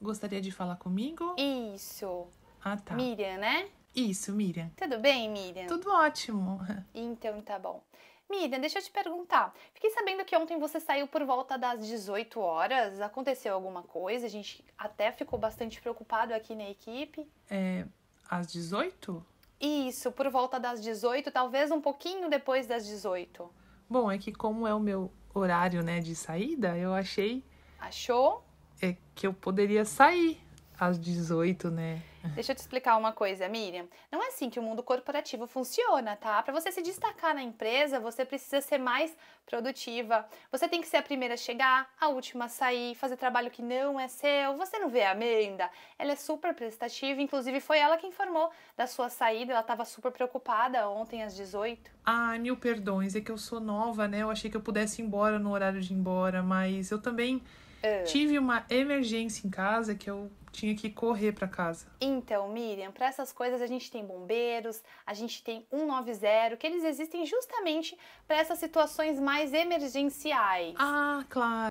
gostaria de falar comigo? Isso. Ah, tá. Miriam, né? Isso, Miriam. Tudo bem, Miriam? Tudo ótimo. Então tá bom. Miriam, deixa eu te perguntar. Fiquei sabendo que ontem você saiu por volta das 18 horas. Aconteceu alguma coisa? A gente até ficou bastante preocupado aqui na equipe. É, às 18? Isso, por volta das 18, talvez um pouquinho depois das 18. Bom, é que como é o meu horário, né, de saída, eu achei Achou? é que eu poderia sair às 18, né? Deixa eu te explicar uma coisa, Miriam. Não é assim que o mundo corporativo funciona, tá? Para você se destacar na empresa, você precisa ser mais produtiva. Você tem que ser a primeira a chegar, a última a sair, fazer trabalho que não é seu. Você não vê a Amanda? Ela é super prestativa, inclusive foi ela que informou da sua saída. Ela estava super preocupada ontem às 18. Ah, mil perdões, é que eu sou nova, né? Eu achei que eu pudesse ir embora no horário de ir embora, mas eu também é. Tive uma emergência em casa que eu tinha que correr para casa. Então, Miriam, para essas coisas a gente tem bombeiros, a gente tem 190, que eles existem justamente para essas situações mais emergenciais. Ah, claro.